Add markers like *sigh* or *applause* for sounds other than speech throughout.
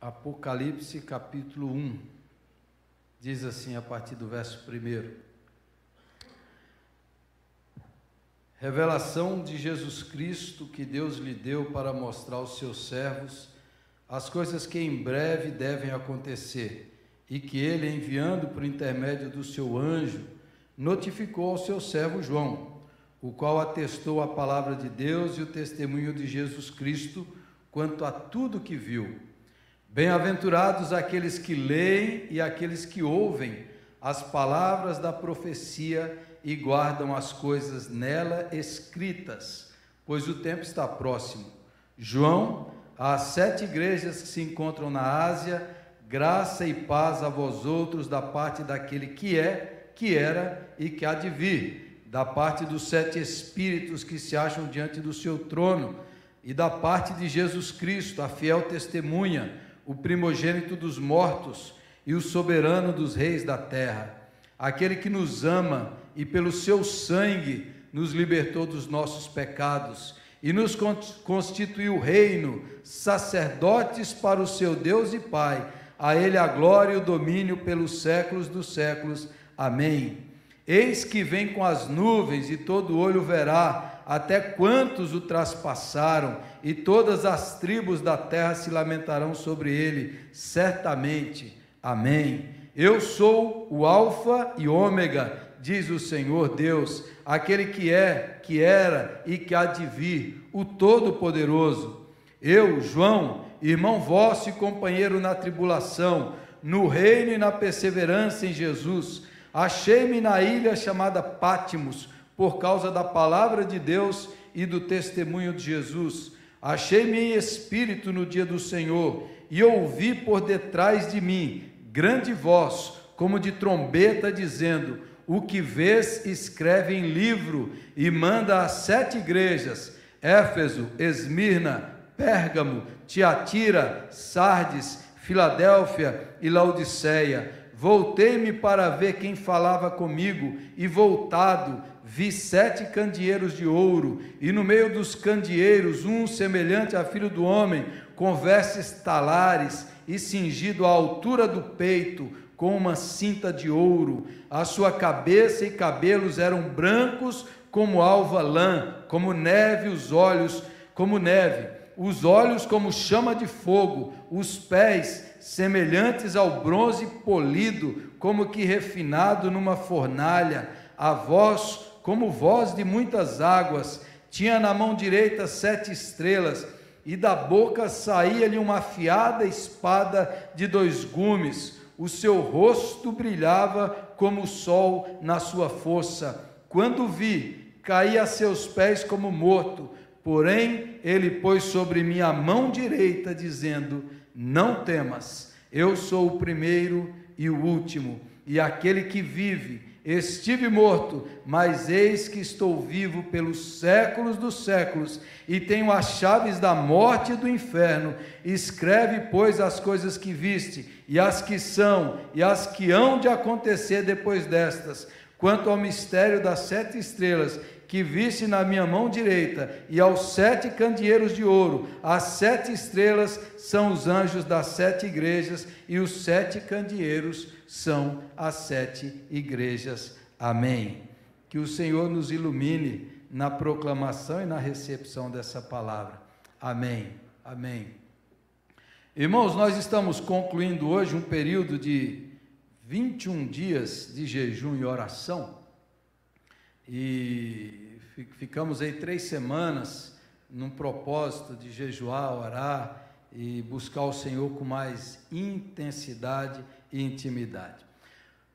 Apocalipse capítulo 1. Diz assim a partir do verso 1. Revelação de Jesus Cristo que Deus lhe deu para mostrar aos seus servos as coisas que em breve devem acontecer e que ele, enviando por intermédio do seu anjo, notificou ao seu servo João, o qual atestou a palavra de Deus e o testemunho de Jesus Cristo quanto a tudo que viu Bem-aventurados aqueles que leem e aqueles que ouvem as palavras da profecia e guardam as coisas nela escritas, pois o tempo está próximo. João, às sete igrejas que se encontram na Ásia, graça e paz a vós outros da parte daquele que é, que era e que há de vir, da parte dos sete espíritos que se acham diante do seu trono e da parte de Jesus Cristo, a fiel testemunha o primogênito dos mortos e o soberano dos reis da terra, aquele que nos ama e pelo seu sangue nos libertou dos nossos pecados e nos constituiu reino, sacerdotes para o seu Deus e Pai. A ele a glória e o domínio pelos séculos dos séculos. Amém. Eis que vem com as nuvens e todo olho verá até quantos o traspassaram, e todas as tribos da terra se lamentarão sobre ele, certamente. Amém. Eu sou o Alfa e Ômega, diz o Senhor Deus, aquele que é, que era e que há de vir, o Todo-Poderoso. Eu, João, irmão vosso e companheiro na tribulação, no reino e na perseverança em Jesus, achei-me na ilha chamada Pátimos por causa da palavra de Deus e do testemunho de Jesus. Achei-me em espírito no dia do Senhor e ouvi por detrás de mim grande voz, como de trombeta, dizendo: O que vês, escreve em livro e manda às sete igrejas: Éfeso, Esmirna, Pérgamo, Tiatira, Sardes, Filadélfia e Laodiceia. Voltei-me para ver quem falava comigo, e voltado, vi sete candeeiros de ouro, e no meio dos candeeiros, um semelhante a filho do homem, com vestes talares e cingido à altura do peito, com uma cinta de ouro. A sua cabeça e cabelos eram brancos como alva lã, como neve os olhos, como neve, os olhos como chama de fogo, os pés semelhantes ao bronze polido, como que refinado numa fornalha, a voz como voz de muitas águas, tinha na mão direita sete estrelas, e da boca saía-lhe uma afiada espada de dois gumes, o seu rosto brilhava como o sol na sua força. Quando vi, caí a seus pés como morto, porém ele pôs sobre mim a mão direita, dizendo: Não temas, eu sou o primeiro e o último, e aquele que vive Estive morto, mas eis que estou vivo pelos séculos dos séculos, e tenho as chaves da morte e do inferno. Escreve, pois, as coisas que viste, e as que são, e as que hão de acontecer depois destas. Quanto ao mistério das sete estrelas que visse na minha mão direita, e aos sete candeeiros de ouro, as sete estrelas são os anjos das sete igrejas, e os sete candeeiros são as sete igrejas. Amém. Que o Senhor nos ilumine na proclamação e na recepção dessa palavra. Amém. Amém. Irmãos, nós estamos concluindo hoje um período de 21 dias de jejum e oração e ficamos aí três semanas num propósito de jejuar, orar e buscar o Senhor com mais intensidade e intimidade.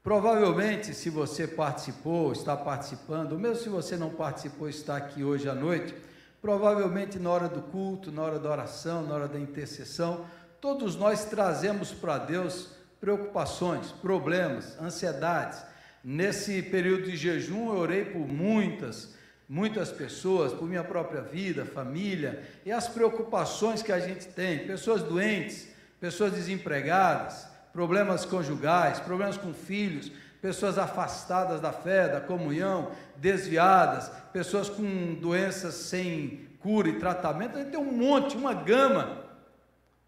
Provavelmente, se você participou, está participando, mesmo se você não participou, está aqui hoje à noite, provavelmente na hora do culto, na hora da oração, na hora da intercessão, todos nós trazemos para Deus preocupações, problemas, ansiedades, Nesse período de jejum, eu orei por muitas, muitas pessoas, por minha própria vida, família e as preocupações que a gente tem: pessoas doentes, pessoas desempregadas, problemas conjugais, problemas com filhos, pessoas afastadas da fé, da comunhão, desviadas, pessoas com doenças sem cura e tratamento. A gente tem um monte, uma gama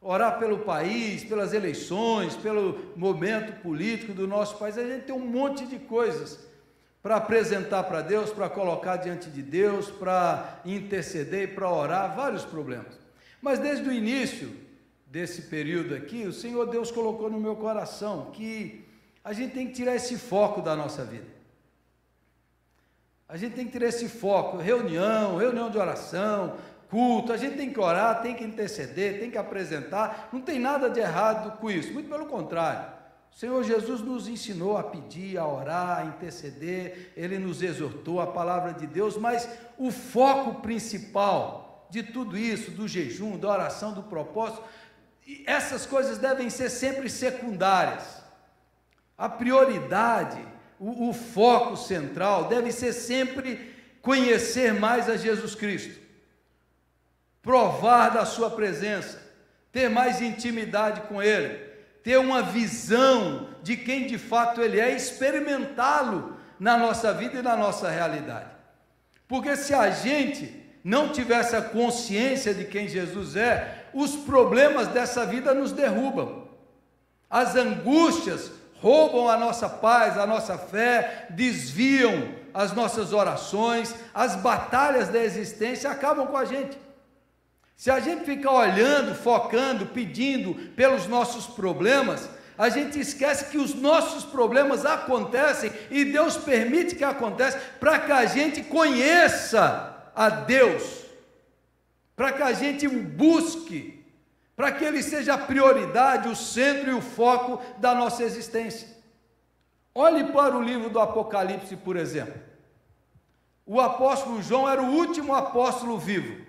orar pelo país, pelas eleições, pelo momento político do nosso país. A gente tem um monte de coisas para apresentar para Deus, para colocar diante de Deus, para interceder e para orar, vários problemas. Mas desde o início desse período aqui, o Senhor Deus colocou no meu coração que a gente tem que tirar esse foco da nossa vida. A gente tem que ter esse foco, reunião, reunião de oração, culto, a gente tem que orar, tem que interceder, tem que apresentar, não tem nada de errado com isso, muito pelo contrário. O Senhor Jesus nos ensinou a pedir, a orar, a interceder, ele nos exortou a palavra de Deus, mas o foco principal de tudo isso, do jejum, da oração, do propósito, essas coisas devem ser sempre secundárias. A prioridade, o, o foco central deve ser sempre conhecer mais a Jesus Cristo provar da sua presença, ter mais intimidade com ele, ter uma visão de quem de fato ele é, experimentá-lo na nossa vida e na nossa realidade. Porque se a gente não tivesse a consciência de quem Jesus é, os problemas dessa vida nos derrubam. As angústias roubam a nossa paz, a nossa fé, desviam as nossas orações, as batalhas da existência acabam com a gente. Se a gente ficar olhando, focando, pedindo pelos nossos problemas, a gente esquece que os nossos problemas acontecem e Deus permite que aconteça para que a gente conheça a Deus, para que a gente o busque, para que ele seja a prioridade, o centro e o foco da nossa existência. Olhe para o livro do Apocalipse, por exemplo. O apóstolo João era o último apóstolo vivo.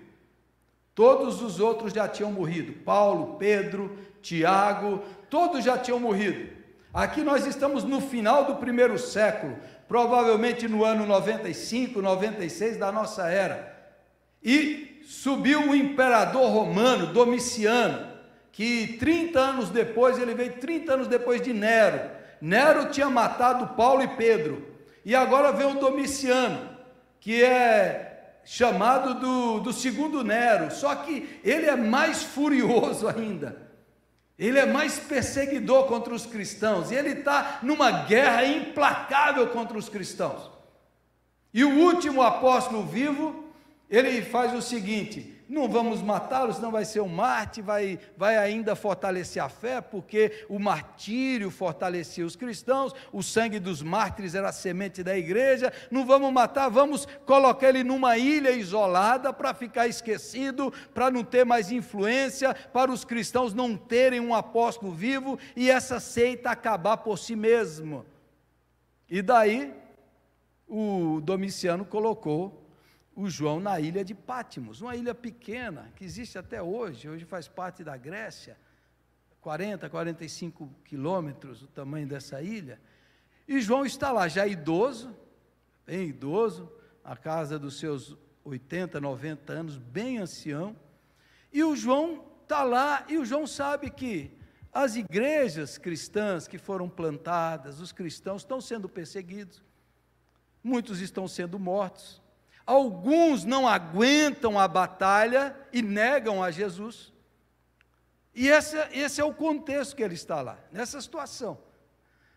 Todos os outros já tinham morrido. Paulo, Pedro, Tiago, todos já tinham morrido. Aqui nós estamos no final do primeiro século, provavelmente no ano 95, 96 da nossa era. E subiu o imperador romano, Domiciano, que 30 anos depois, ele veio 30 anos depois de Nero. Nero tinha matado Paulo e Pedro. E agora vem o Domiciano, que é chamado do, do segundo Nero, só que ele é mais furioso ainda. Ele é mais perseguidor contra os cristãos e ele está numa guerra implacável contra os cristãos. E o último apóstolo vivo, ele faz o seguinte: não vamos matá-lo, senão vai ser um Marte, vai, vai ainda fortalecer a fé, porque o martírio fortalecia os cristãos, o sangue dos mártires era a semente da igreja, não vamos matar, vamos colocar ele numa ilha isolada para ficar esquecido, para não ter mais influência, para os cristãos não terem um apóstolo vivo e essa seita acabar por si mesmo. E daí o Domiciano colocou o João na ilha de Pátimos, uma ilha pequena que existe até hoje, hoje faz parte da Grécia, 40, 45 quilômetros o tamanho dessa ilha. E João está lá, já idoso, bem idoso, a casa dos seus 80, 90 anos, bem ancião. E o João está lá, e o João sabe que as igrejas cristãs que foram plantadas, os cristãos estão sendo perseguidos, muitos estão sendo mortos, Alguns não aguentam a batalha e negam a Jesus. E esse, esse é o contexto que ele está lá, nessa situação.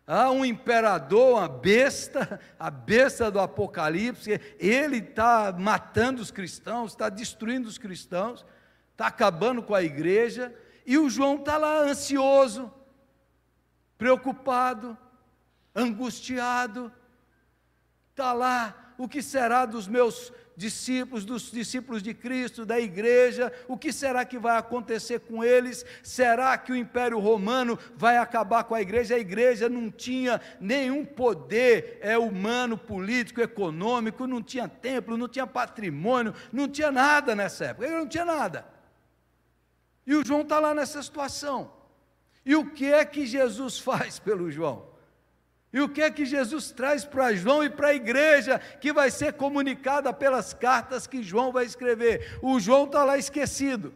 Há um imperador, uma besta, a besta do Apocalipse, ele está matando os cristãos, está destruindo os cristãos, está acabando com a igreja, e o João está lá ansioso, preocupado, angustiado, está lá o que será dos meus discípulos, dos discípulos de Cristo, da igreja, o que será que vai acontecer com eles? Será que o Império Romano vai acabar com a igreja? A igreja não tinha nenhum poder é, humano, político, econômico, não tinha templo, não tinha patrimônio, não tinha nada nessa época, não tinha nada. E o João está lá nessa situação. E o que é que Jesus *laughs* faz pelo João? E o que é que Jesus traz para João e para a igreja, que vai ser comunicada pelas cartas que João vai escrever? O João está lá esquecido.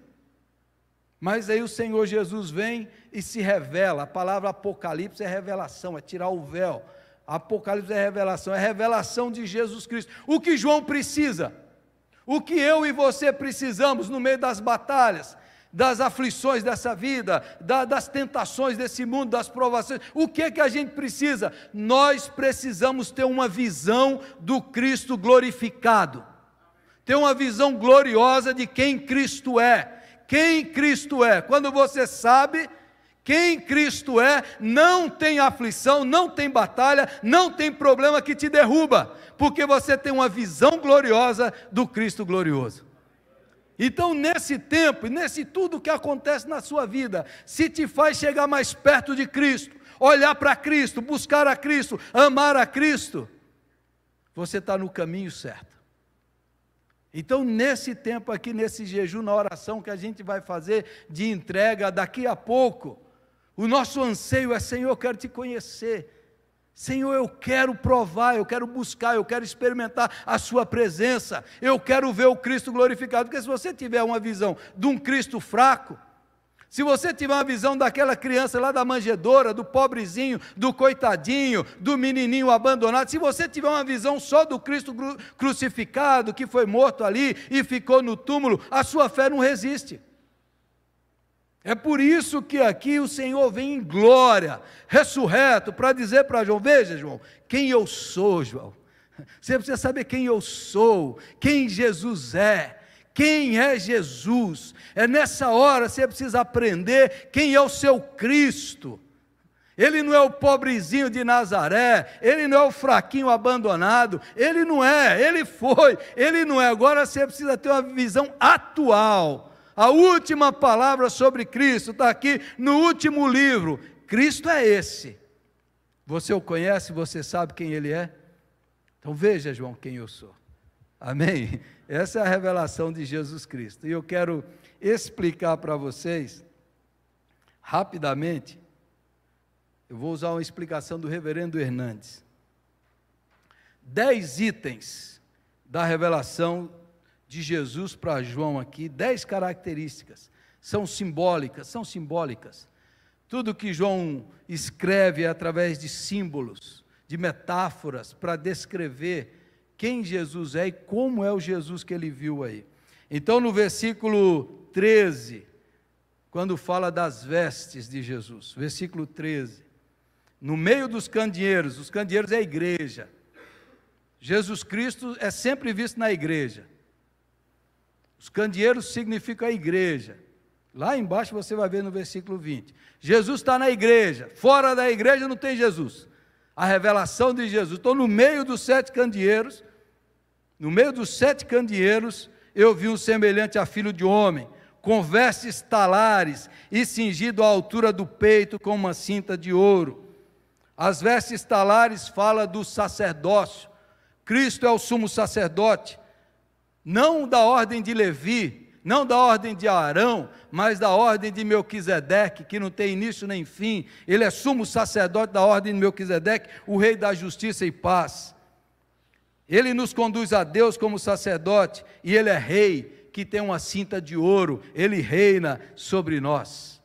Mas aí o Senhor Jesus vem e se revela. A palavra Apocalipse é revelação, é tirar o véu. Apocalipse é revelação, é revelação de Jesus Cristo. O que João precisa? O que eu e você precisamos no meio das batalhas? das aflições dessa vida, da, das tentações desse mundo, das provações. O que que a gente precisa? Nós precisamos ter uma visão do Cristo glorificado. Ter uma visão gloriosa de quem Cristo é. Quem Cristo é. Quando você sabe quem Cristo é, não tem aflição, não tem batalha, não tem problema que te derruba, porque você tem uma visão gloriosa do Cristo glorioso. Então, nesse tempo, nesse tudo que acontece na sua vida, se te faz chegar mais perto de Cristo, olhar para Cristo, buscar a Cristo, amar a Cristo, você está no caminho certo. Então, nesse tempo aqui, nesse jejum, na oração que a gente vai fazer de entrega daqui a pouco, o nosso anseio é: Senhor, eu quero te conhecer, Senhor, eu quero provar, eu quero buscar, eu quero experimentar a Sua presença, eu quero ver o Cristo glorificado. Porque se você tiver uma visão de um Cristo fraco, se você tiver uma visão daquela criança lá da manjedoura, do pobrezinho, do coitadinho, do menininho abandonado, se você tiver uma visão só do Cristo crucificado, que foi morto ali e ficou no túmulo, a sua fé não resiste. É por isso que aqui o Senhor vem em glória, ressurreto, para dizer para João: Veja, João, quem eu sou, João. Você precisa saber quem eu sou, quem Jesus é. Quem é Jesus? É nessa hora você precisa aprender quem é o seu Cristo. Ele não é o pobrezinho de Nazaré, ele não é o fraquinho abandonado, ele não é, ele foi, ele não é. Agora você precisa ter uma visão atual a última palavra sobre Cristo está aqui no último livro. Cristo é esse. Você o conhece, você sabe quem ele é? Então veja, João, quem eu sou. Amém? Essa é a revelação de Jesus Cristo. E eu quero explicar para vocês, rapidamente, eu vou usar uma explicação do reverendo Hernandes. Dez itens da revelação de Jesus para João aqui, dez características. São simbólicas, são simbólicas. Tudo que João escreve é através de símbolos, de metáforas, para descrever quem Jesus é e como é o Jesus que ele viu aí. Então, no versículo 13, quando fala das vestes de Jesus, versículo 13, no meio dos candeeiros, os candeeiros é a igreja. Jesus Cristo é sempre visto na igreja. Os candeeiros significam a igreja. Lá embaixo você vai ver no versículo 20. Jesus está na igreja. Fora da igreja não tem Jesus. A revelação de Jesus. Estou no meio dos sete candeeiros. No meio dos sete candeeiros, eu vi um semelhante a filho de homem, com vestes talares e cingido à altura do peito com uma cinta de ouro. As vestes talares fala do sacerdócio. Cristo é o sumo sacerdote não da ordem de Levi, não da ordem de Arão, mas da ordem de Melquisedeque, que não tem início nem fim. Ele é sumo sacerdote da ordem de Melquisedeque, o rei da justiça e paz. Ele nos conduz a Deus como sacerdote e ele é rei que tem uma cinta de ouro, ele reina sobre nós.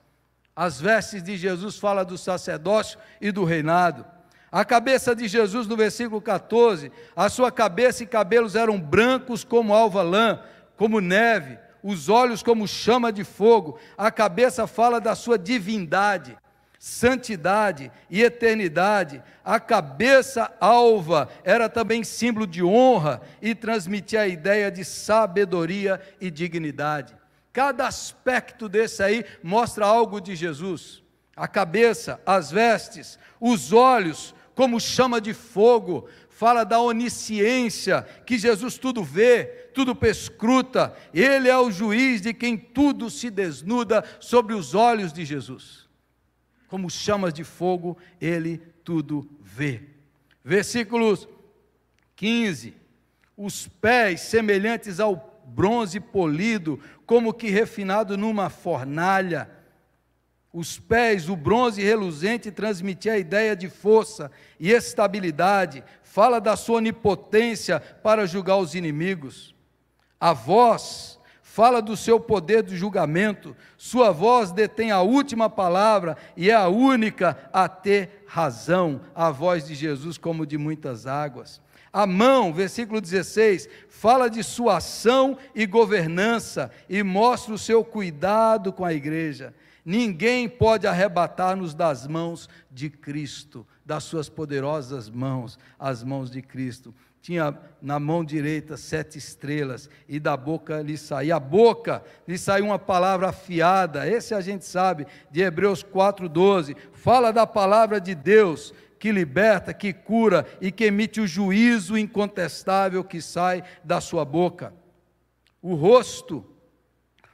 As vestes de Jesus fala do sacerdócio e do reinado. A cabeça de Jesus, no versículo 14, a sua cabeça e cabelos eram brancos como alva lã, como neve, os olhos como chama de fogo. A cabeça fala da sua divindade, santidade e eternidade. A cabeça alva era também símbolo de honra e transmitia a ideia de sabedoria e dignidade. Cada aspecto desse aí mostra algo de Jesus. A cabeça, as vestes, os olhos, como chama de fogo, fala da onisciência, que Jesus tudo vê, tudo pescruta, ele é o juiz de quem tudo se desnuda sobre os olhos de Jesus. Como chamas de fogo, ele tudo vê. Versículos 15: Os pés semelhantes ao bronze polido, como que refinado numa fornalha, os pés, o bronze reluzente, transmitia a ideia de força e estabilidade, fala da sua onipotência para julgar os inimigos. A voz fala do seu poder de julgamento, sua voz detém a última palavra e é a única a ter razão, a voz de Jesus como de muitas águas. A mão, versículo 16, fala de sua ação e governança e mostra o seu cuidado com a igreja. Ninguém pode arrebatar-nos das mãos de Cristo, das suas poderosas mãos, as mãos de Cristo. Tinha na mão direita sete estrelas, e da boca lhe saía, a boca lhe saiu uma palavra afiada, esse a gente sabe, de Hebreus 4,12. Fala da palavra de Deus, que liberta, que cura e que emite o juízo incontestável que sai da sua boca. O rosto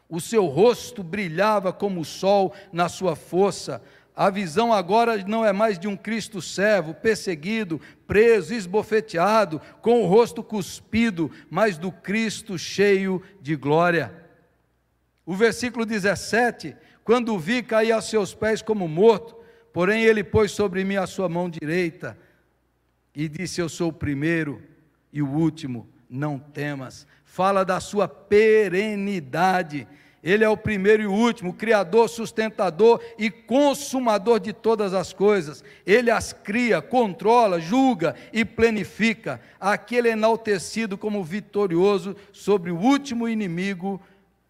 o seu rosto brilhava como o sol na sua força. A visão agora não é mais de um Cristo servo, perseguido, preso, esbofeteado, com o rosto cuspido, mas do Cristo cheio de glória. O versículo 17: Quando o vi, caí aos seus pés como morto, porém ele pôs sobre mim a sua mão direita e disse: Eu sou o primeiro e o último, não temas fala da sua perenidade. Ele é o primeiro e último, criador, sustentador e consumador de todas as coisas. Ele as cria, controla, julga e planifica. Aquele enaltecido como vitorioso sobre o último inimigo,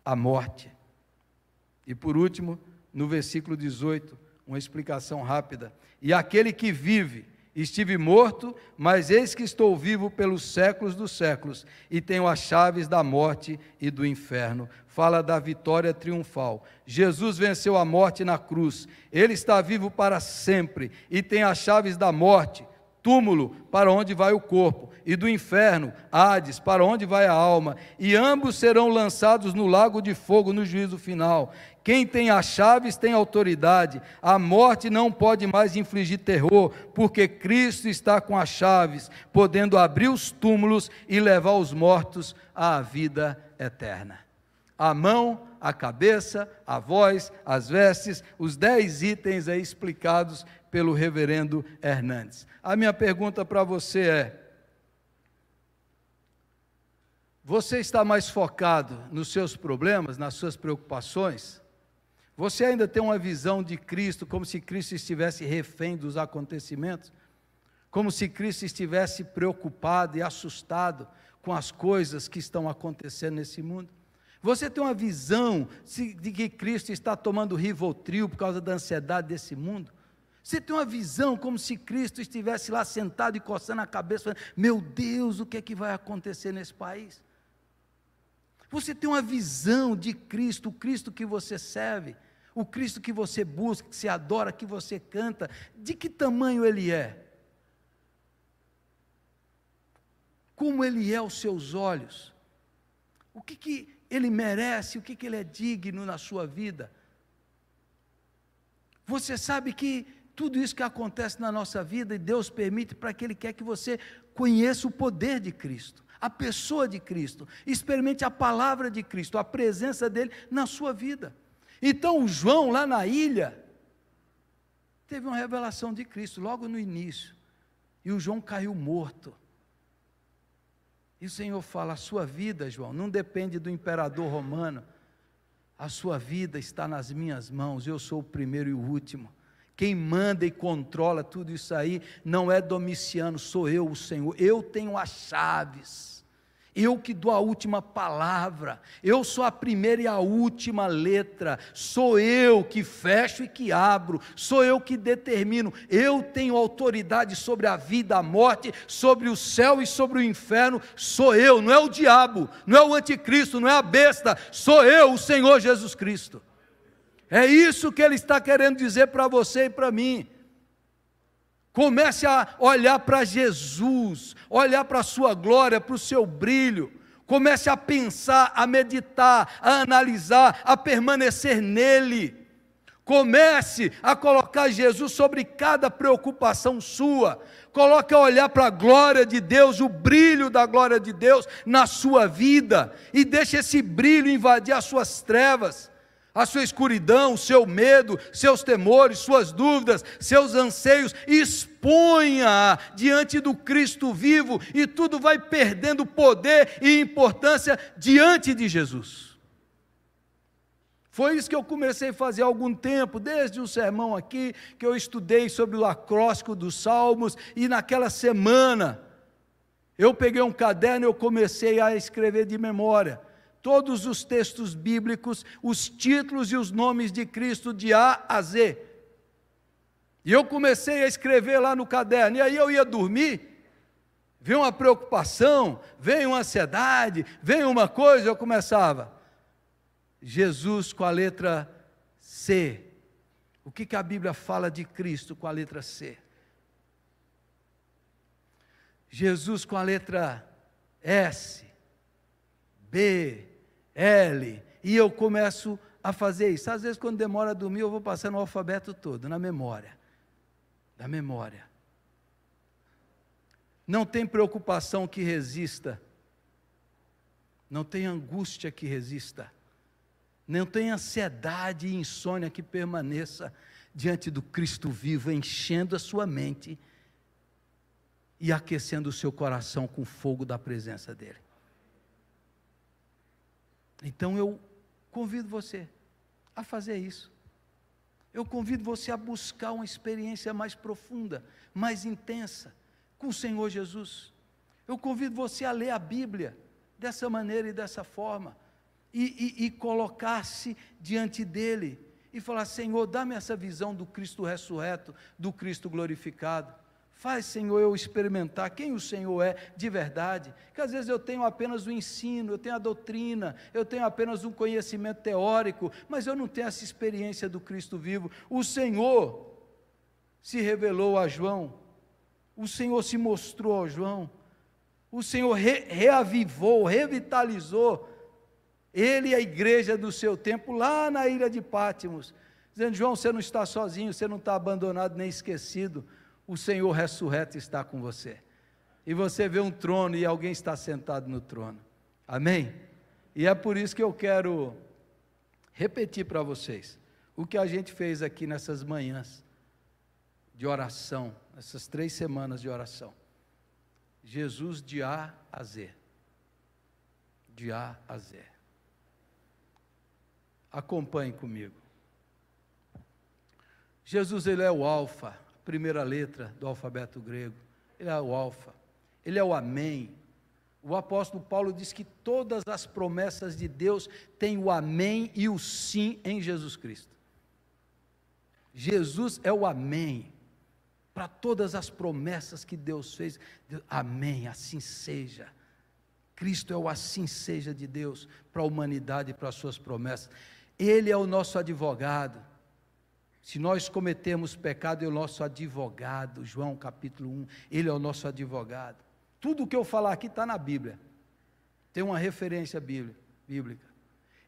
a morte. E por último, no versículo 18, uma explicação rápida. E aquele que vive Estive morto, mas eis que estou vivo pelos séculos dos séculos, e tenho as chaves da morte e do inferno. Fala da vitória triunfal. Jesus venceu a morte na cruz. Ele está vivo para sempre e tem as chaves da morte túmulo, para onde vai o corpo, e do inferno, Hades, para onde vai a alma, e ambos serão lançados no lago de fogo no juízo final. Quem tem as chaves tem autoridade. A morte não pode mais infligir terror, porque Cristo está com as chaves, podendo abrir os túmulos e levar os mortos à vida eterna a mão, a cabeça, a voz, as vestes, os dez itens aí é explicados pelo reverendo Hernandes. A minha pergunta para você é: você está mais focado nos seus problemas, nas suas preocupações? Você ainda tem uma visão de Cristo como se Cristo estivesse refém dos acontecimentos? Como se Cristo estivesse preocupado e assustado com as coisas que estão acontecendo nesse mundo? Você tem uma visão de que Cristo está tomando Rivotril por causa da ansiedade desse mundo? Você tem uma visão como se Cristo estivesse lá sentado e coçando a cabeça, falando, meu Deus, o que é que vai acontecer nesse país? Você tem uma visão de Cristo, o Cristo que você serve, o Cristo que você busca, que se adora, que você canta, de que tamanho ele é? Como ele é aos seus olhos? O que, que ele merece, o que, que ele é digno na sua vida. Você sabe que tudo isso que acontece na nossa vida, e Deus permite para que Ele quer que você conheça o poder de Cristo, a pessoa de Cristo, experimente a palavra de Cristo, a presença dEle na sua vida. Então, João, lá na ilha, teve uma revelação de Cristo, logo no início, e o João caiu morto. E o Senhor fala: a sua vida, João, não depende do imperador romano. A sua vida está nas minhas mãos, eu sou o primeiro e o último. Quem manda e controla tudo isso aí não é Domiciano, sou eu, o Senhor. Eu tenho as chaves eu que dou a última palavra, eu sou a primeira e a última letra, sou eu que fecho e que abro, sou eu que determino, eu tenho autoridade sobre a vida, a morte, sobre o céu e sobre o inferno, sou eu, não é o diabo, não é o anticristo, não é a besta, sou eu, o Senhor Jesus Cristo. É isso que ele está querendo dizer para você e para mim. Comece a olhar para Jesus, olhar para a sua glória, para o seu brilho. Comece a pensar, a meditar, a analisar, a permanecer nele. Comece a colocar Jesus sobre cada preocupação sua. Coloque a olhar para a glória de Deus, o brilho da glória de Deus na sua vida e deixe esse brilho invadir as suas trevas a sua escuridão, o seu medo, seus temores, suas dúvidas, seus anseios, exponha diante do Cristo vivo e tudo vai perdendo poder e importância diante de Jesus. Foi isso que eu comecei a fazer há algum tempo, desde um sermão aqui que eu estudei sobre o acróstico dos Salmos, e naquela semana eu peguei um caderno e eu comecei a escrever de memória todos os textos bíblicos, os títulos e os nomes de Cristo de A a Z. E eu comecei a escrever lá no caderno, e aí eu ia dormir, vem uma preocupação, veio uma ansiedade, veio uma coisa, eu começava. Jesus com a letra C. O que, que a Bíblia fala de Cristo com a letra C? Jesus com a letra S, B, L. E eu começo a fazer isso. Às vezes, quando demora a dormir, eu vou passando o alfabeto todo, na memória. na memória. Não tem preocupação que resista. Não tem angústia que resista. Não tem ansiedade e insônia que permaneça diante do Cristo vivo, enchendo a sua mente e aquecendo o seu coração com o fogo da presença dEle. Então eu convido você a fazer isso. Eu convido você a buscar uma experiência mais profunda, mais intensa com o Senhor Jesus. Eu convido você a ler a Bíblia dessa maneira e dessa forma, e, e, e colocar-se diante dele e falar: Senhor, dá-me essa visão do Cristo ressurreto, do Cristo glorificado. Faz, Senhor, eu experimentar quem o Senhor é de verdade. Que às vezes eu tenho apenas o ensino, eu tenho a doutrina, eu tenho apenas um conhecimento teórico, mas eu não tenho essa experiência do Cristo vivo. O Senhor se revelou a João, o Senhor se mostrou a João, o Senhor re reavivou, revitalizou ele e a igreja do seu tempo lá na ilha de Pátimos, dizendo: João, você não está sozinho, você não está abandonado nem esquecido o Senhor ressurreto está com você. E você vê um trono e alguém está sentado no trono. Amém? E é por isso que eu quero repetir para vocês o que a gente fez aqui nessas manhãs de oração, essas três semanas de oração. Jesus de A a Z. De A a Z. Acompanhe comigo. Jesus, ele é o Alfa primeira letra do alfabeto grego. Ele é o Alfa, ele é o Amém. O apóstolo Paulo diz que todas as promessas de Deus têm o Amém e o Sim em Jesus Cristo. Jesus é o Amém para todas as promessas que Deus fez. Deus, amém, assim seja. Cristo é o assim seja de Deus para a humanidade e para as suas promessas. Ele é o nosso advogado. Se nós cometemos pecado, é o nosso advogado, João capítulo 1, ele é o nosso advogado. Tudo o que eu falar aqui está na Bíblia, tem uma referência bíblica.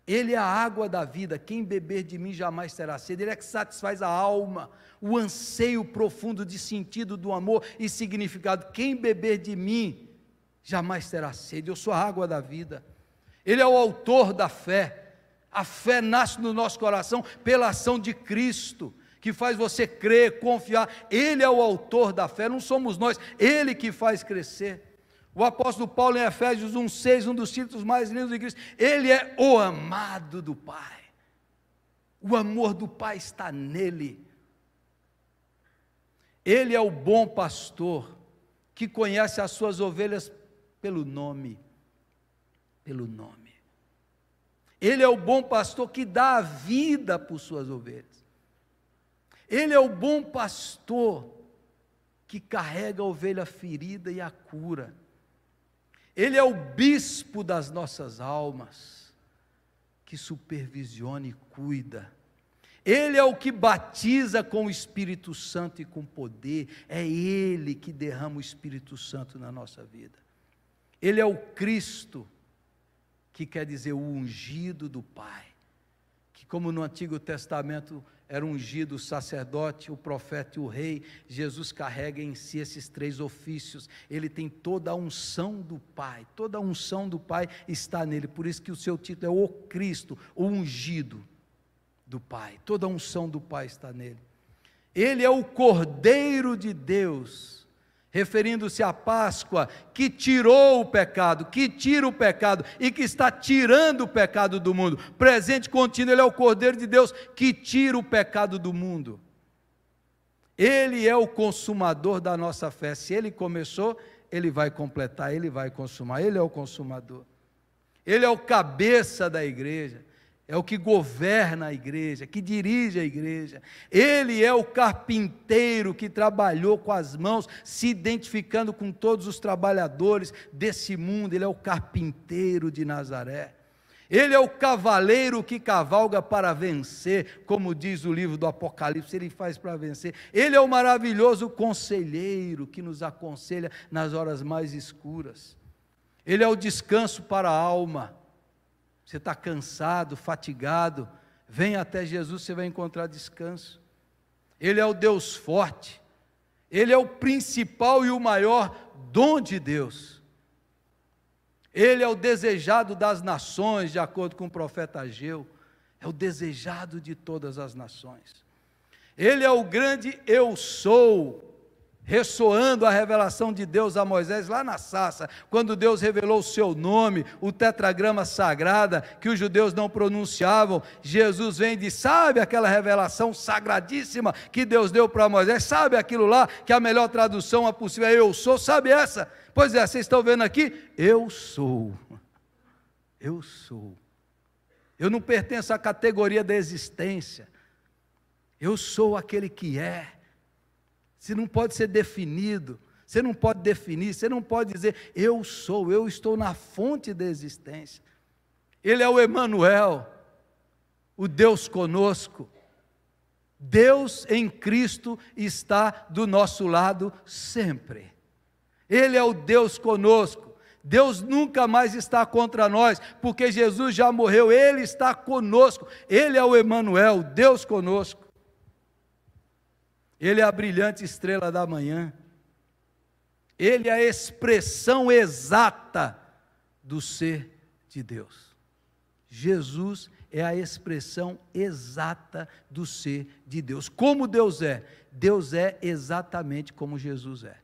Ele é a água da vida, quem beber de mim jamais terá sede. Ele é que satisfaz a alma, o anseio profundo de sentido do amor e significado. Quem beber de mim jamais terá sede. Eu sou a água da vida. Ele é o autor da fé. A fé nasce no nosso coração pela ação de Cristo, que faz você crer, confiar. Ele é o autor da fé, não somos nós, ele que faz crescer. O apóstolo Paulo em Efésios 1,6, um dos títulos mais lindos de Cristo, ele é o amado do Pai. O amor do Pai está nele. Ele é o bom pastor que conhece as suas ovelhas pelo nome. Pelo nome. Ele é o bom pastor que dá a vida por suas ovelhas. Ele é o bom pastor que carrega a ovelha ferida e a cura. Ele é o bispo das nossas almas, que supervisiona e cuida. Ele é o que batiza com o Espírito Santo e com poder. É Ele que derrama o Espírito Santo na nossa vida. Ele é o Cristo que quer dizer o ungido do Pai. Que, como no Antigo Testamento era ungido o sacerdote, o profeta e o rei, Jesus carrega em si esses três ofícios. Ele tem toda a unção do Pai, toda a unção do Pai está nele. Por isso que o seu título é O Cristo, o ungido do Pai. Toda a unção do Pai está nele. Ele é o Cordeiro de Deus referindo-se à Páscoa, que tirou o pecado, que tira o pecado e que está tirando o pecado do mundo. Presente contínuo, ele é o Cordeiro de Deus que tira o pecado do mundo. Ele é o consumador da nossa fé. Se ele começou, ele vai completar, ele vai consumar. Ele é o consumador. Ele é o cabeça da igreja é o que governa a igreja, que dirige a igreja. Ele é o carpinteiro que trabalhou com as mãos, se identificando com todos os trabalhadores desse mundo. Ele é o carpinteiro de Nazaré. Ele é o cavaleiro que cavalga para vencer, como diz o livro do Apocalipse, ele faz para vencer. Ele é o maravilhoso conselheiro que nos aconselha nas horas mais escuras. Ele é o descanso para a alma você está cansado, fatigado, vem até Jesus, você vai encontrar descanso. Ele é o Deus forte, ele é o principal e o maior dom de Deus. Ele é o desejado das nações, de acordo com o profeta Ageu, é o desejado de todas as nações. Ele é o grande eu sou, ressoando a revelação de Deus a Moisés lá na Sassa, quando Deus revelou o seu nome, o tetragrama sagrada que os judeus não pronunciavam. Jesus vem e diz: Sabe aquela revelação sagradíssima que Deus deu para Moisés? Sabe aquilo lá que a melhor tradução a é possível é eu sou? Sabe essa? Pois é, vocês estão vendo aqui? Eu sou. Eu sou. Eu não pertenço à categoria da existência. Eu sou aquele que é. Você não pode ser definido, você não pode definir, você não pode dizer eu sou, eu estou na fonte da existência. Ele é o Emanuel, o Deus conosco. Deus em Cristo está do nosso lado sempre. Ele é o Deus conosco. Deus nunca mais está contra nós, porque Jesus já morreu, ele está conosco. Ele é o Emanuel, Deus conosco. Ele é a brilhante estrela da manhã. Ele é a expressão exata do ser de Deus. Jesus é a expressão exata do ser de Deus. Como Deus é? Deus é exatamente como Jesus é.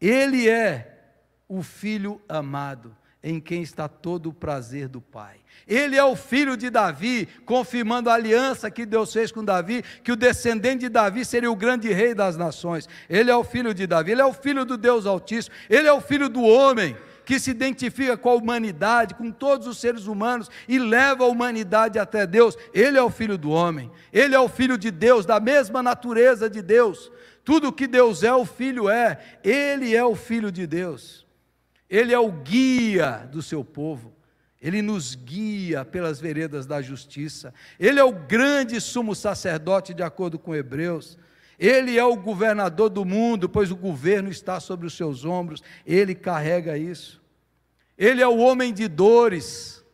Ele é o filho amado em quem está todo o prazer do Pai. Ele é o filho de Davi, confirmando a aliança que Deus fez com Davi, que o descendente de Davi seria o grande rei das nações. Ele é o filho de Davi, ele é o filho do Deus Altíssimo, ele é o filho do homem que se identifica com a humanidade, com todos os seres humanos e leva a humanidade até Deus. Ele é o filho do homem, ele é o filho de Deus, da mesma natureza de Deus. Tudo que Deus é, o filho é. Ele é o filho de Deus. Ele é o guia do seu povo. Ele nos guia pelas veredas da justiça. Ele é o grande sumo sacerdote, de acordo com Hebreus. Ele é o governador do mundo, pois o governo está sobre os seus ombros. Ele carrega isso. Ele é o homem de dores.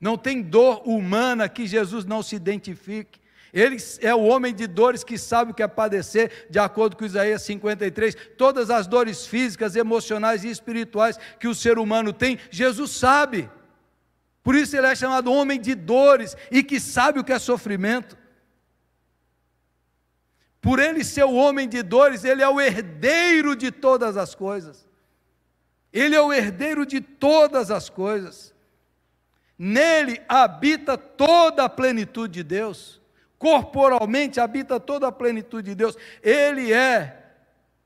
Não tem dor humana que Jesus não se identifique. Ele é o homem de dores que sabe o que é padecer, de acordo com Isaías 53. Todas as dores físicas, emocionais e espirituais que o ser humano tem, Jesus sabe. Por isso ele é chamado homem de dores e que sabe o que é sofrimento. Por ele ser o homem de dores, ele é o herdeiro de todas as coisas. Ele é o herdeiro de todas as coisas. Nele habita toda a plenitude de Deus corporalmente habita toda a plenitude de Deus. Ele é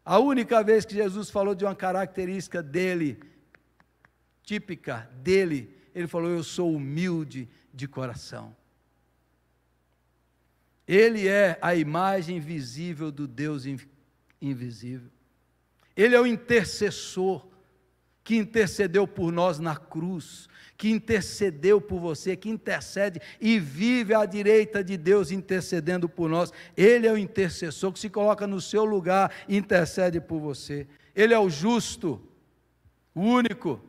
a única vez que Jesus falou de uma característica dele, típica dele. Ele falou: Eu sou humilde de coração. Ele é a imagem visível do Deus invisível. Ele é o intercessor que intercedeu por nós na cruz, que intercedeu por você, que intercede e vive à direita de Deus intercedendo por nós. Ele é o intercessor que se coloca no seu lugar e intercede por você. Ele é o justo, o único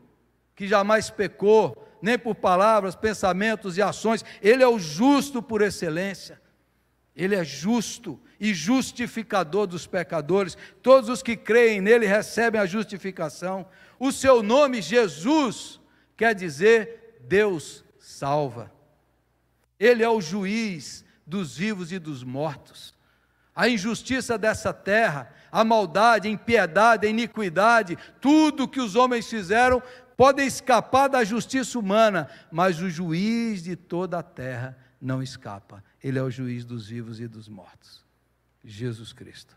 que jamais pecou, nem por palavras, pensamentos e ações. Ele é o justo por excelência. Ele é justo e justificador dos pecadores. Todos os que creem nele recebem a justificação. O seu nome, Jesus, quer dizer Deus salva. Ele é o juiz dos vivos e dos mortos. A injustiça dessa terra, a maldade, a impiedade, a iniquidade, tudo que os homens fizeram pode escapar da justiça humana, mas o juiz de toda a terra não escapa. Ele é o juiz dos vivos e dos mortos. Jesus Cristo.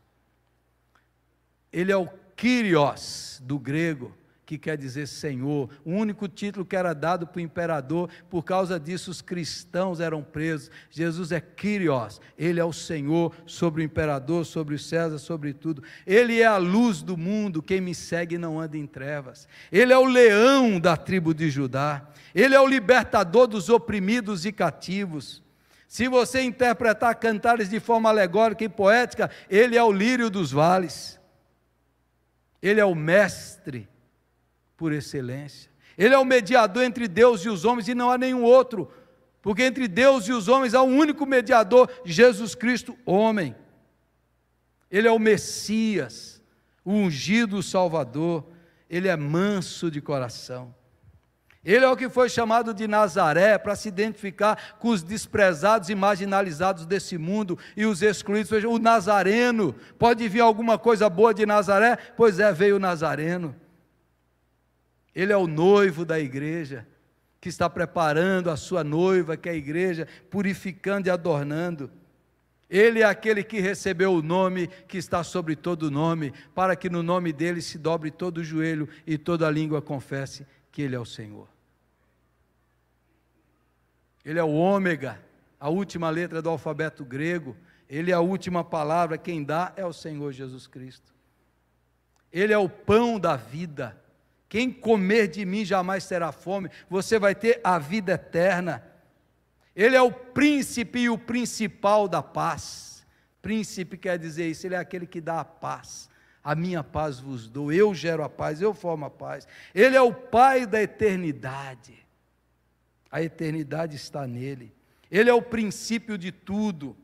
Ele é o Kyrios do grego, que quer dizer Senhor, o único título que era dado para o imperador, por causa disso os cristãos eram presos. Jesus é Kyrios, ele é o Senhor sobre o imperador, sobre o César, sobre tudo. Ele é a luz do mundo, quem me segue não anda em trevas. Ele é o leão da tribo de Judá, ele é o libertador dos oprimidos e cativos. Se você interpretar cantares de forma alegórica e poética, ele é o lírio dos vales. Ele é o mestre por excelência. Ele é o mediador entre Deus e os homens e não há nenhum outro, porque entre Deus e os homens há um único mediador, Jesus Cristo, homem. Ele é o Messias, o ungido Salvador, ele é manso de coração. Ele é o que foi chamado de Nazaré para se identificar com os desprezados e marginalizados desse mundo e os excluídos. Veja, o Nazareno. Pode vir alguma coisa boa de Nazaré? Pois é, veio o Nazareno. Ele é o noivo da igreja, que está preparando a sua noiva, que é a igreja, purificando e adornando. Ele é aquele que recebeu o nome que está sobre todo nome, para que no nome dele se dobre todo o joelho e toda a língua confesse que ele é o Senhor. Ele é o ômega, a última letra do alfabeto grego, ele é a última palavra, quem dá é o Senhor Jesus Cristo. Ele é o pão da vida. Quem comer de mim jamais terá fome, você vai ter a vida eterna. Ele é o príncipe e o principal da paz. Príncipe quer dizer isso, ele é aquele que dá a paz. A minha paz vos dou, eu gero a paz, eu formo a paz. Ele é o Pai da eternidade. A eternidade está nele. Ele é o princípio de tudo.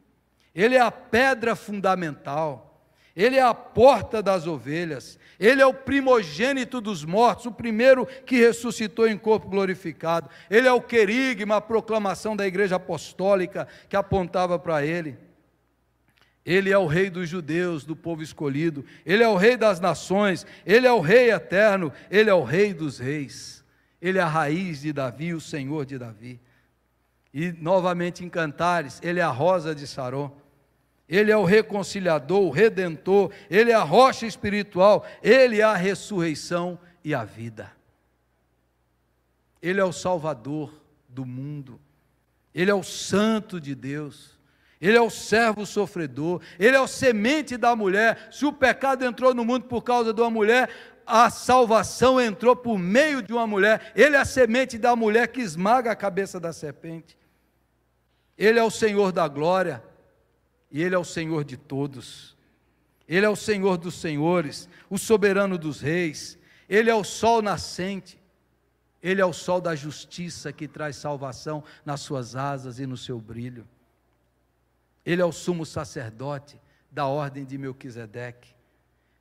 Ele é a pedra fundamental. Ele é a porta das ovelhas, ele é o primogênito dos mortos, o primeiro que ressuscitou em corpo glorificado. Ele é o querigma, a proclamação da igreja apostólica que apontava para ele. Ele é o rei dos judeus, do povo escolhido. Ele é o rei das nações, ele é o rei eterno, ele é o rei dos reis. Ele é a raiz de Davi, o Senhor de Davi. E novamente em Cantares, ele é a rosa de Saron. Ele é o reconciliador, o redentor, ele é a rocha espiritual, ele é a ressurreição e a vida. Ele é o salvador do mundo. Ele é o santo de Deus. Ele é o servo sofredor, ele é o semente da mulher. Se o pecado entrou no mundo por causa de uma mulher, a salvação entrou por meio de uma mulher. Ele é a semente da mulher que esmaga a cabeça da serpente. Ele é o Senhor da glória e Ele é o Senhor de todos. Ele é o Senhor dos senhores, o soberano dos reis. Ele é o sol nascente. Ele é o sol da justiça que traz salvação nas suas asas e no seu brilho. Ele é o sumo sacerdote da ordem de Melquisedeque.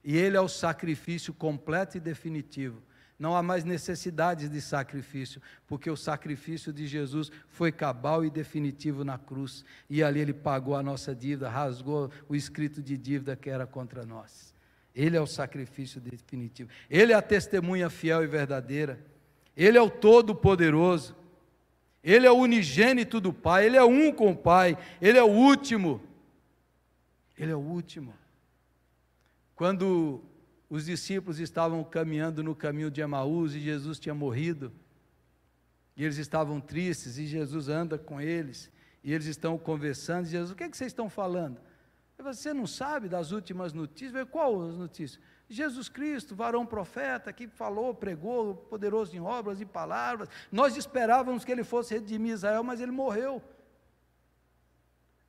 E ele é o sacrifício completo e definitivo não há mais necessidade de sacrifício, porque o sacrifício de Jesus foi cabal e definitivo na cruz. E ali ele pagou a nossa dívida, rasgou o escrito de dívida que era contra nós. Ele é o sacrifício definitivo. Ele é a testemunha fiel e verdadeira. Ele é o Todo-Poderoso. Ele é o unigênito do Pai. Ele é um com o Pai. Ele é o último. Ele é o último. Quando os discípulos estavam caminhando no caminho de Emaús e Jesus tinha morrido. E eles estavam tristes e Jesus anda com eles. E eles estão conversando. E Jesus, o que, é que vocês estão falando? Você não sabe das últimas notícias? Falei, Qual as notícias? Jesus Cristo, varão profeta, que falou, pregou, poderoso em obras e palavras. Nós esperávamos que ele fosse redimir Israel, mas ele morreu.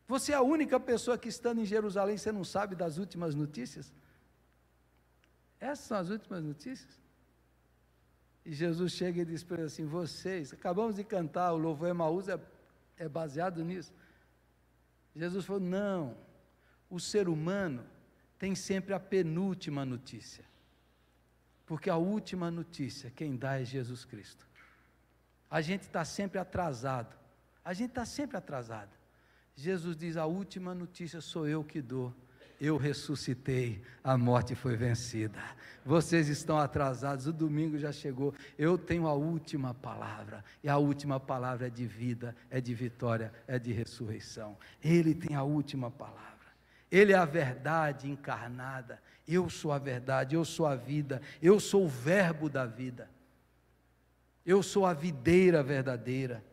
Você é a única pessoa que estando em Jerusalém, você não sabe das últimas notícias? Essas são as últimas notícias. E Jesus chega e diz para eles assim: Vocês, acabamos de cantar, o louvor é Emaús é, é baseado nisso. Jesus falou: Não, o ser humano tem sempre a penúltima notícia. Porque a última notícia, quem dá é Jesus Cristo. A gente está sempre atrasado. A gente está sempre atrasado. Jesus diz: A última notícia sou eu que dou eu ressuscitei, a morte foi vencida. Vocês estão atrasados, o domingo já chegou. Eu tenho a última palavra, e a última palavra é de vida, é de vitória, é de ressurreição. Ele tem a última palavra. Ele é a verdade encarnada. Eu sou a verdade, eu sou a vida, eu sou o verbo da vida. Eu sou a videira verdadeira.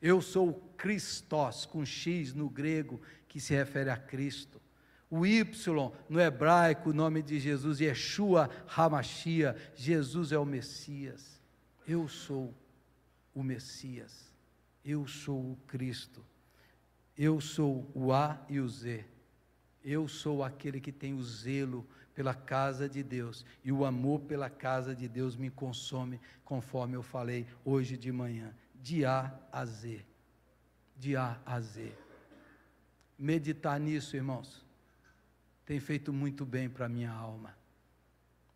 Eu sou o Christos, com X no grego, que se refere a Cristo. O Y, no hebraico, o nome de Jesus, Yeshua Hamashia, Jesus é o Messias. Eu sou o Messias. Eu sou o Cristo. Eu sou o A e o Z. Eu sou aquele que tem o zelo pela casa de Deus e o amor pela casa de Deus me consome, conforme eu falei hoje de manhã, de A a Z. De A a Z. Meditar nisso, irmãos, tem feito muito bem para a minha alma.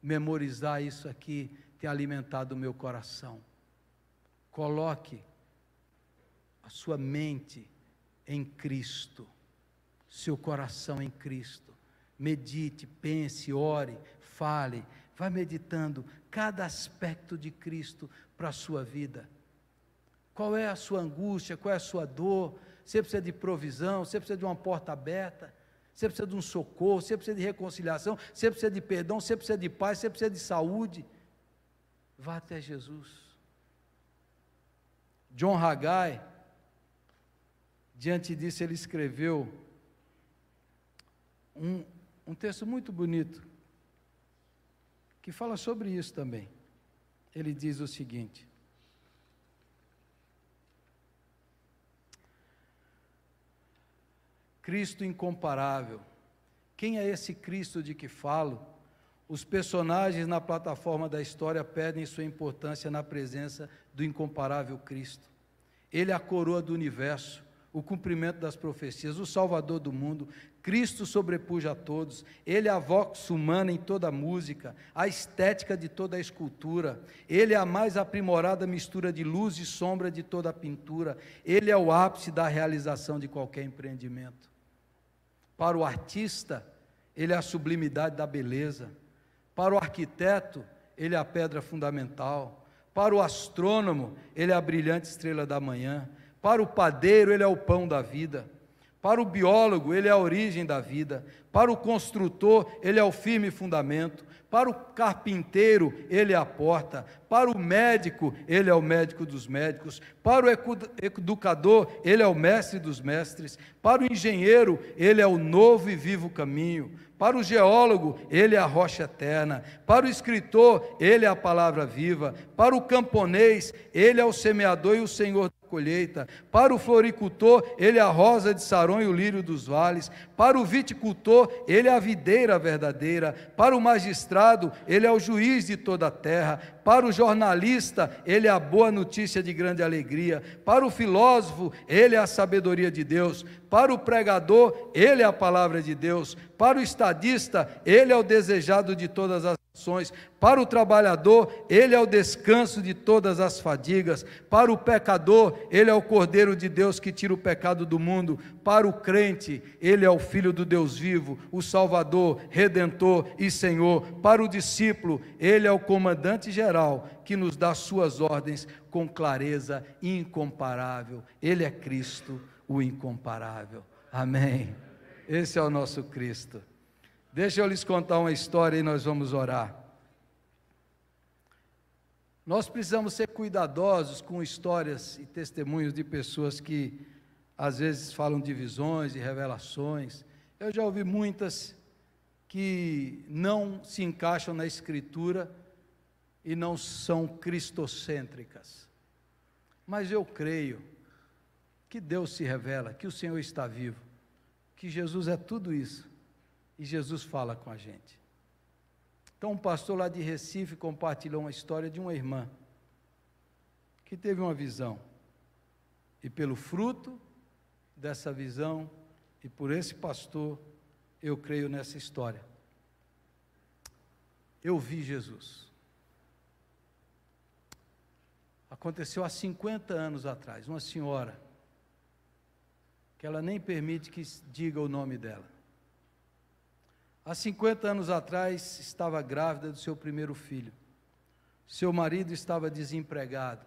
Memorizar isso aqui tem alimentado o meu coração. Coloque a sua mente em Cristo, seu coração em Cristo. Medite, pense, ore, fale, vá meditando cada aspecto de Cristo para a sua vida. Qual é a sua angústia, qual é a sua dor, você precisa de provisão, você precisa de uma porta aberta, você precisa de um socorro, você precisa de reconciliação, você precisa de perdão, você precisa de paz, você precisa de saúde. Vá até Jesus. John Haggai, diante disso, ele escreveu um, um texto muito bonito que fala sobre isso também. Ele diz o seguinte: Cristo incomparável. Quem é esse Cristo de que falo? Os personagens na plataforma da história perdem sua importância na presença do incomparável Cristo. Ele é a coroa do universo, o cumprimento das profecias, o Salvador do mundo. Cristo sobrepuja a todos. Ele é a vox humana em toda a música, a estética de toda a escultura. Ele é a mais aprimorada mistura de luz e sombra de toda a pintura. Ele é o ápice da realização de qualquer empreendimento. Para o artista, ele é a sublimidade da beleza. Para o arquiteto, ele é a pedra fundamental. Para o astrônomo, ele é a brilhante estrela da manhã. Para o padeiro, ele é o pão da vida. Para o biólogo, ele é a origem da vida. Para o construtor, ele é o firme fundamento. Para o carpinteiro, ele é a porta. Para o médico, ele é o médico dos médicos. Para o educador, ele é o mestre dos mestres. Para o engenheiro, ele é o novo e vivo caminho. Para o geólogo, ele é a rocha eterna. Para o escritor, ele é a palavra viva. Para o camponês, ele é o semeador e o senhor colheita. Para o floricultor, ele é a rosa de Saron e o lírio dos vales. Para o viticultor, ele é a videira verdadeira. Para o magistrado, ele é o juiz de toda a terra. Para o jornalista, ele é a boa notícia de grande alegria. Para o filósofo, ele é a sabedoria de Deus. Para o pregador, ele é a palavra de Deus. Para o estadista, ele é o desejado de todas as para o trabalhador, ele é o descanso de todas as fadigas. Para o pecador, ele é o Cordeiro de Deus que tira o pecado do mundo. Para o crente, ele é o Filho do Deus vivo, o Salvador, Redentor e Senhor. Para o discípulo, ele é o comandante geral que nos dá suas ordens com clareza incomparável. Ele é Cristo, o incomparável. Amém. Esse é o nosso Cristo. Deixa eu lhes contar uma história e nós vamos orar. Nós precisamos ser cuidadosos com histórias e testemunhos de pessoas que às vezes falam de visões e revelações. Eu já ouvi muitas que não se encaixam na Escritura e não são cristocêntricas. Mas eu creio que Deus se revela, que o Senhor está vivo, que Jesus é tudo isso e Jesus fala com a gente. Então, um pastor lá de Recife compartilhou uma história de uma irmã que teve uma visão. E pelo fruto dessa visão e por esse pastor, eu creio nessa história. Eu vi Jesus. Aconteceu há 50 anos atrás, uma senhora, que ela nem permite que diga o nome dela. Há 50 anos atrás, estava grávida do seu primeiro filho. Seu marido estava desempregado,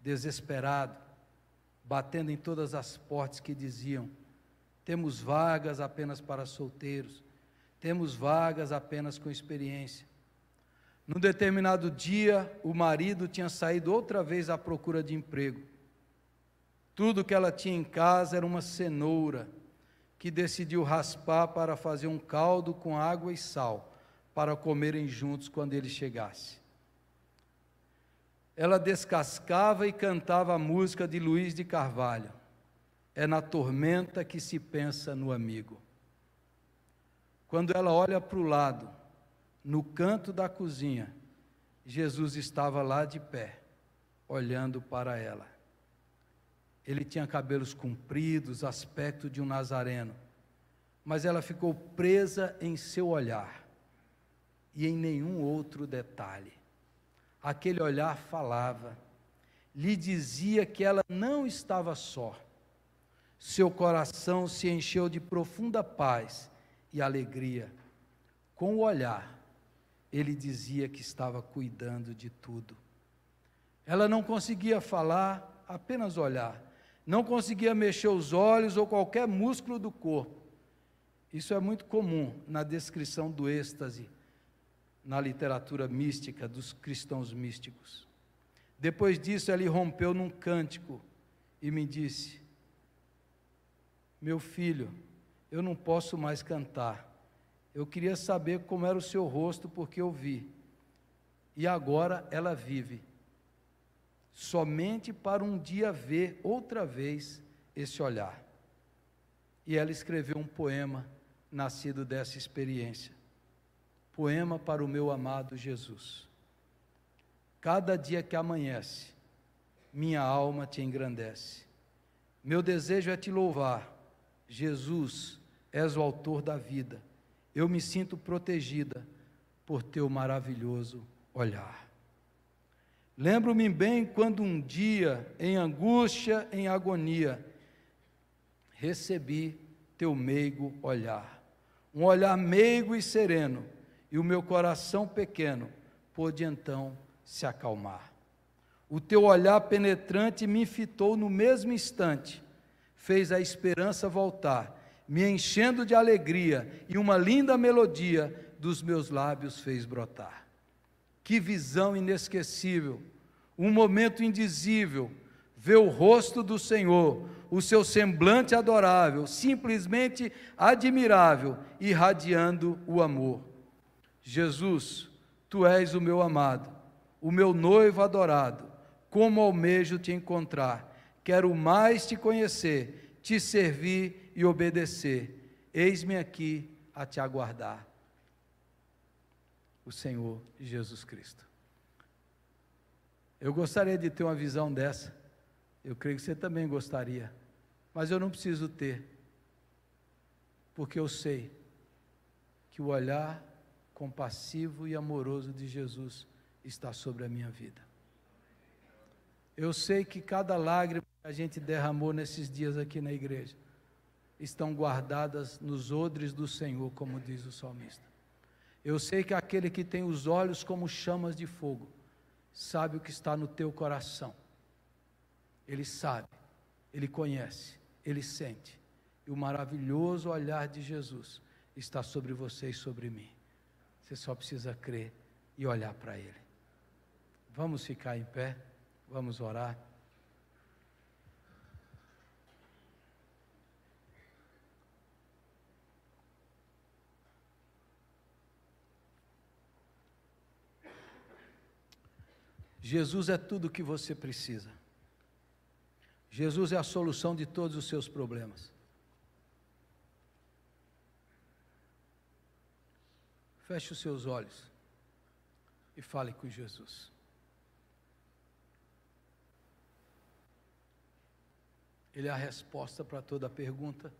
desesperado, batendo em todas as portas que diziam: temos vagas apenas para solteiros, temos vagas apenas com experiência. Num determinado dia, o marido tinha saído outra vez à procura de emprego. Tudo que ela tinha em casa era uma cenoura que decidiu raspar para fazer um caldo com água e sal, para comerem juntos quando ele chegasse. Ela descascava e cantava a música de Luiz de Carvalho. É na tormenta que se pensa no amigo. Quando ela olha para o lado, no canto da cozinha, Jesus estava lá de pé, olhando para ela. Ele tinha cabelos compridos, aspecto de um nazareno. Mas ela ficou presa em seu olhar e em nenhum outro detalhe. Aquele olhar falava, lhe dizia que ela não estava só. Seu coração se encheu de profunda paz e alegria. Com o olhar, ele dizia que estava cuidando de tudo. Ela não conseguia falar, apenas olhar não conseguia mexer os olhos ou qualquer músculo do corpo. Isso é muito comum na descrição do êxtase na literatura mística dos cristãos místicos. Depois disso, ele rompeu num cântico e me disse: Meu filho, eu não posso mais cantar. Eu queria saber como era o seu rosto, porque eu vi. E agora ela vive somente para um dia ver outra vez esse olhar. E ela escreveu um poema nascido dessa experiência. Poema para o meu amado Jesus. Cada dia que amanhece, minha alma te engrandece. Meu desejo é te louvar. Jesus, és o autor da vida. Eu me sinto protegida por teu maravilhoso olhar. Lembro-me bem quando um dia, em angústia, em agonia, recebi teu meigo olhar. Um olhar meigo e sereno, e o meu coração pequeno pôde então se acalmar. O teu olhar penetrante me fitou no mesmo instante, fez a esperança voltar, me enchendo de alegria e uma linda melodia dos meus lábios fez brotar. Que visão inesquecível! um momento indizível, vê o rosto do Senhor, o seu semblante adorável, simplesmente admirável, irradiando o amor. Jesus, tu és o meu amado, o meu noivo adorado, como almejo te encontrar, quero mais te conhecer, te servir e obedecer. Eis-me aqui a te aguardar. O Senhor Jesus Cristo. Eu gostaria de ter uma visão dessa. Eu creio que você também gostaria. Mas eu não preciso ter. Porque eu sei que o olhar compassivo e amoroso de Jesus está sobre a minha vida. Eu sei que cada lágrima que a gente derramou nesses dias aqui na igreja estão guardadas nos odres do Senhor, como diz o salmista. Eu sei que aquele que tem os olhos como chamas de fogo sabe o que está no teu coração. Ele sabe, ele conhece, ele sente. E o maravilhoso olhar de Jesus está sobre você e sobre mim. Você só precisa crer e olhar para ele. Vamos ficar em pé, vamos orar. Jesus é tudo o que você precisa. Jesus é a solução de todos os seus problemas. Feche os seus olhos e fale com Jesus. Ele é a resposta para toda pergunta.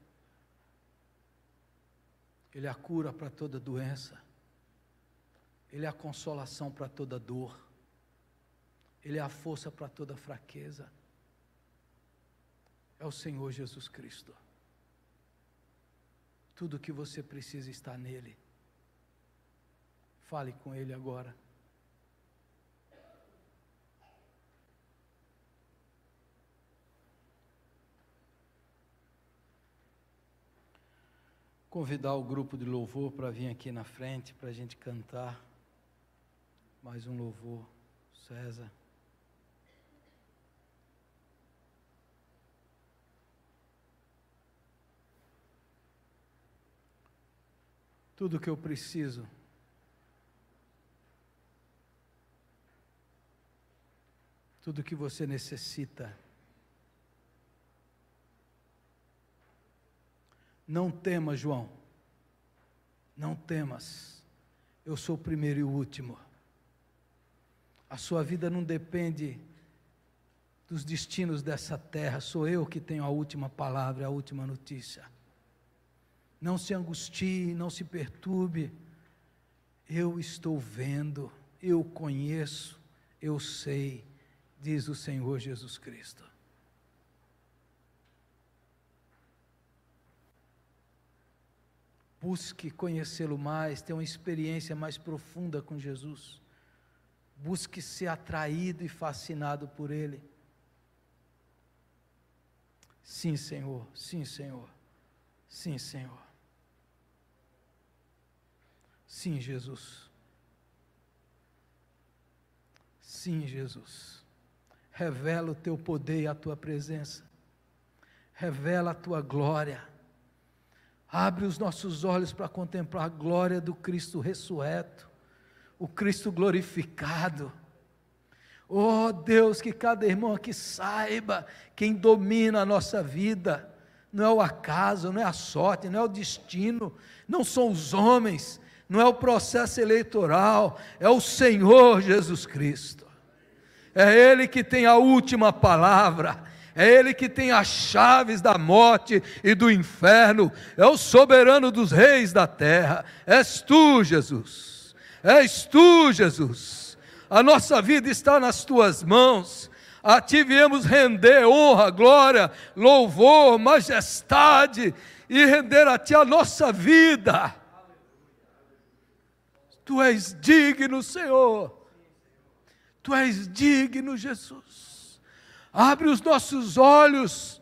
Ele é a cura para toda doença. Ele é a consolação para toda dor. Ele é a força para toda fraqueza. É o Senhor Jesus Cristo. Tudo o que você precisa está nele. Fale com ele agora. convidar o grupo de louvor para vir aqui na frente para a gente cantar mais um louvor, César. tudo o que eu preciso. Tudo o que você necessita. Não temas, João. Não temas. Eu sou o primeiro e o último. A sua vida não depende dos destinos dessa terra, sou eu que tenho a última palavra, a última notícia não se angustie, não se perturbe. Eu estou vendo, eu conheço, eu sei, diz o Senhor Jesus Cristo. Busque conhecê-lo mais, ter uma experiência mais profunda com Jesus. Busque ser atraído e fascinado por Ele. Sim, Senhor, sim, Senhor, sim, Senhor. Sim, Jesus. Sim, Jesus. Revela o teu poder e a tua presença. Revela a tua glória. Abre os nossos olhos para contemplar a glória do Cristo ressurreto, o Cristo glorificado. Oh Deus, que cada irmão aqui saiba quem domina a nossa vida. Não é o acaso, não é a sorte, não é o destino, não são os homens, não é o processo eleitoral, é o Senhor Jesus Cristo. É Ele que tem a última palavra, é Ele que tem as chaves da morte e do inferno, é o soberano dos reis da terra. És tu, Jesus, és tu, Jesus. A nossa vida está nas tuas mãos. A ti viemos render honra, glória, louvor, majestade e render a ti a nossa vida Tu és digno, Senhor. Tu és digno, Jesus. Abre os nossos olhos,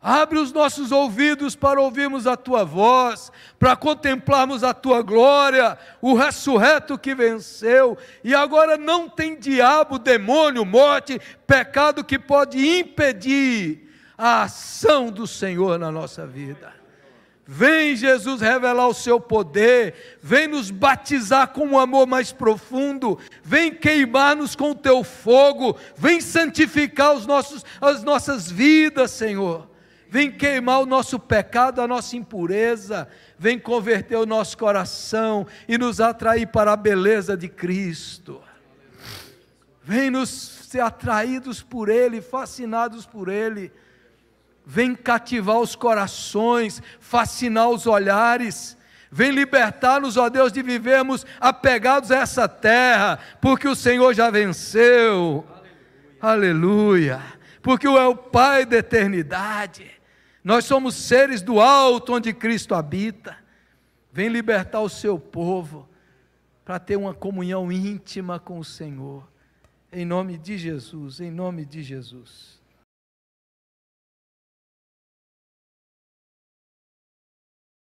abre os nossos ouvidos para ouvirmos a tua voz, para contemplarmos a tua glória, o ressurreto que venceu. E agora não tem diabo, demônio, morte, pecado que pode impedir a ação do Senhor na nossa vida. Vem Jesus revelar o seu poder, vem nos batizar com um amor mais profundo, vem queimar-nos com o teu fogo, vem santificar os nossos, as nossas vidas, Senhor. Vem queimar o nosso pecado, a nossa impureza, vem converter o nosso coração e nos atrair para a beleza de Cristo. Vem nos ser atraídos por Ele, fascinados por Ele vem cativar os corações, fascinar os olhares. Vem libertar-nos, ó Deus, de vivermos apegados a essa terra, porque o Senhor já venceu. Aleluia. Aleluia. Porque é o Pai da eternidade. Nós somos seres do alto onde Cristo habita. Vem libertar o seu povo para ter uma comunhão íntima com o Senhor. Em nome de Jesus, em nome de Jesus.